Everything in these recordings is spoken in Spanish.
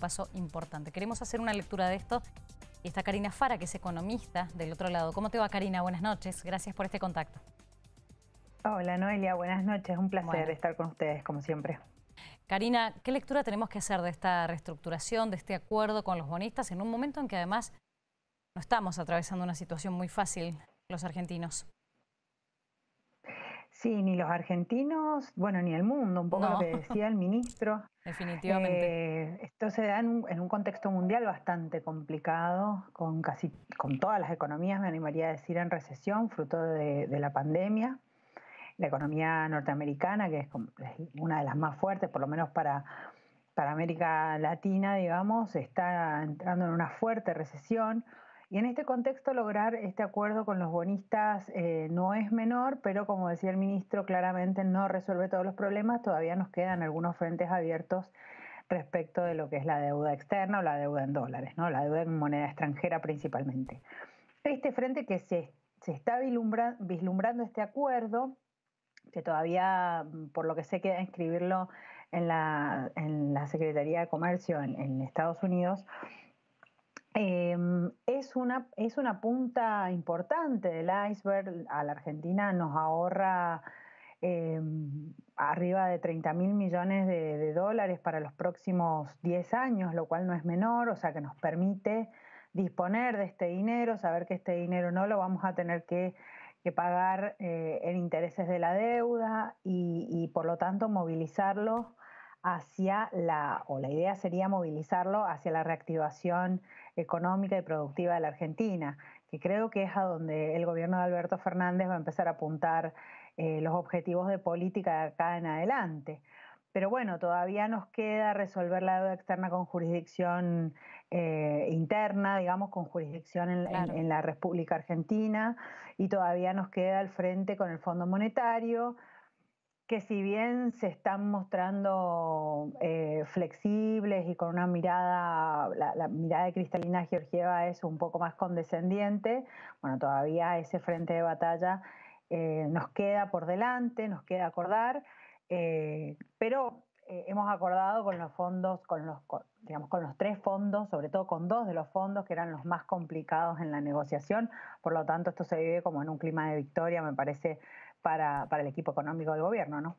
paso importante. Queremos hacer una lectura de esto. Está Karina Fara, que es economista del otro lado. ¿Cómo te va, Karina? Buenas noches. Gracias por este contacto. Hola, Noelia. Buenas noches. Un placer estar con ustedes, como siempre. Karina, ¿qué lectura tenemos que hacer de esta reestructuración, de este acuerdo con los bonistas en un momento en que además no estamos atravesando una situación muy fácil los argentinos? Sí, ni los argentinos, bueno, ni el mundo, un poco lo que decía el ministro. Definitivamente. Eh, esto se da en un, contexto mundial bastante complicado, con casi con todas las economías, me animaría a decir, en recesión, fruto de, la pandemia. La economía norteamericana, que es una de las más fuertes, por lo menos para, para América Latina, digamos, está entrando en una fuerte recesión y en este contexto lograr este acuerdo con los bonistas eh, no es menor, pero como decía el ministro, claramente no resuelve todos los problemas, todavía nos quedan algunos frentes abiertos respecto de lo que es la deuda externa o la deuda en dólares, ¿no? la deuda en moneda extranjera principalmente. Este frente que se, está vislumbrando este acuerdo, que todavía, mm, por lo que sé, queda inscribirlo en la, en la Secretaría de Comercio en Estados Unidos, eh, es, una, punta importante del iceberg. A la Argentina nos ahorra em, arriba de 30 mil millones de, dólares para los próximos 10 años, lo cual no es menor, o sea que nos permite disponer de este dinero, saber que este dinero no lo vamos a tener que, pagar eh, en intereses de la deuda y por lo tanto movilizarlo hacia la, o la idea sería movilizarlo hacia la reactivación económica y productiva de la Argentina, que creo que es a donde el gobierno de Alberto Fernández va a empezar a apuntar eh, los objetivos de política de acá en adelante. Pero bueno, todavía nos queda resolver la deuda externa con jurisdicción eh, interna, digamos, con jurisdicción en la República Argentina, y todavía nos queda al frente con el Fondo Monetario, que si bien se están mostrando eh, flexibles y con una mirada, la, mirada de Cristalina Georgieva es un poco más condescendiente, bueno, todavía ese frente de batalla eh, nos queda por delante, nos queda acordar, eh, pero hemos acordado con los fondos, con los, digamos, con los tres fondos, sobre todo con dos de los fondos que eran los más complicados en la negociación, por lo tanto esto se vive como en un clima de victoria, me parece para, para el equipo económico del gobierno, ¿no?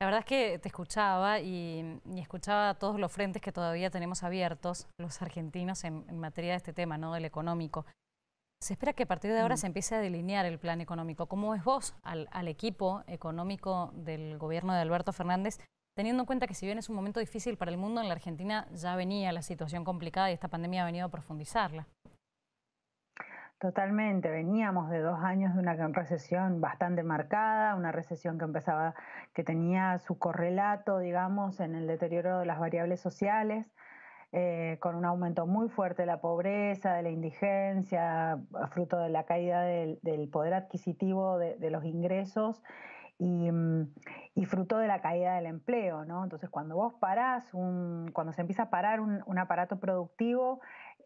La verdad es que te escuchaba y, escuchaba todos los frentes que todavía tenemos abiertos los argentinos en, materia de este tema, ¿no? Del económico. Se espera que a partir de ahora mm. se empiece a delinear el plan económico. ¿Cómo ves vos al, al, equipo económico del gobierno de Alberto Fernández, teniendo en cuenta que si bien es un momento difícil para el mundo, en la Argentina ya venía la situación complicada y esta pandemia ha venido a profundizarla? Totalmente, veníamos de dos años de una recesión bastante marcada, una recesión que empezaba, que tenía su correlato, digamos, en el deterioro de las variables sociales, eh, con un aumento muy fuerte de la pobreza, de la indigencia, fruto de la caída del, poder adquisitivo de, los ingresos y, fruto de la caída del empleo, ¿no? Entonces, cuando vos parás, cuando se empieza a parar un aparato productivo,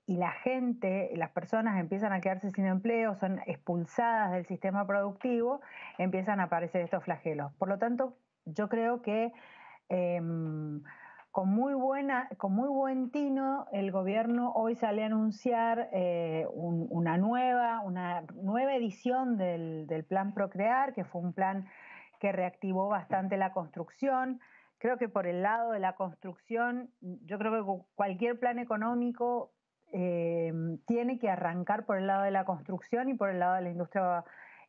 y la gente, las personas empiezan a quedarse sin empleo, son expulsadas del sistema productivo, empiezan a aparecer estos flagelos. Por lo tanto, yo creo que em, con, muy buena, con muy buen tino el gobierno hoy sale a anunciar eh, una, nueva, una nueva edición del plan Procrear, que fue un plan que reactivó bastante la construcción creo que por el lado de la construcción, yo creo que cualquier plan económico Em, tiene que arrancar por el lado de la construcción y por el lado de la industria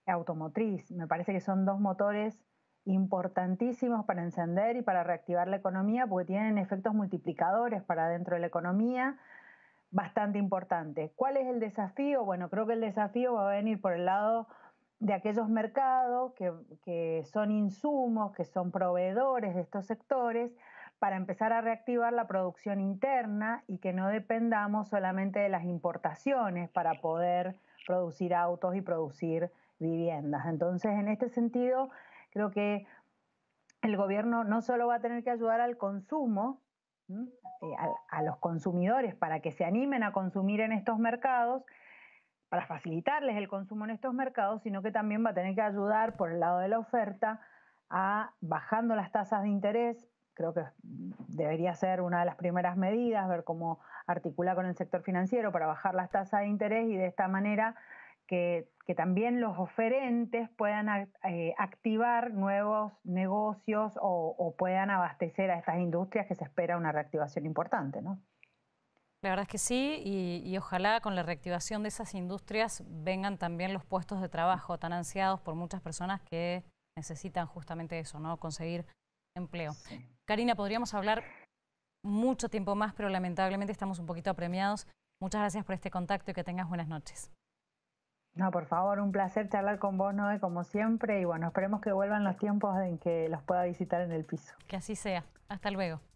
automotriz. Me parece que son dos motores importantísimos para encender y para reactivar la economía porque tienen efectos multiplicadores para dentro de la economía bastante importantes. ¿Cuál es el desafío? Bueno, creo que el desafío va a venir por el lado de aquellos mercados que son insumos, que son proveedores de estos sectores, para empezar a reactivar la producción interna y que no dependamos solamente de las importaciones para poder producir autos y producir viviendas. Entonces, en este sentido, creo que el gobierno no solo va a tener que ayudar al consumo, eh, a, los consumidores para que se animen a consumir en estos mercados, para facilitarles el consumo en estos mercados, sino que también va a tener que ayudar por el lado de la oferta a bajando las tasas de interés, creo que debería ser una de las primeras medidas, ver cómo articula con el sector financiero para bajar las tasas de interés y de esta manera que, también los oferentes puedan eh, activar nuevos negocios o, puedan abastecer a estas industrias que se espera una reactivación importante, La verdad es que sí, y, y, ojalá con la reactivación de esas industrias vengan también los puestos de trabajo tan ansiados por muchas personas que necesitan justamente eso, ¿no? Conseguir empleo. Karina, podríamos hablar mucho tiempo más, pero lamentablemente estamos un poquito apremiados. Muchas gracias por este contacto y que tengas buenas noches. No, por favor, un placer charlar con vos, Noé, como siempre. Y bueno, esperemos que vuelvan los tiempos en que los pueda visitar en el piso. Que así sea. Hasta luego.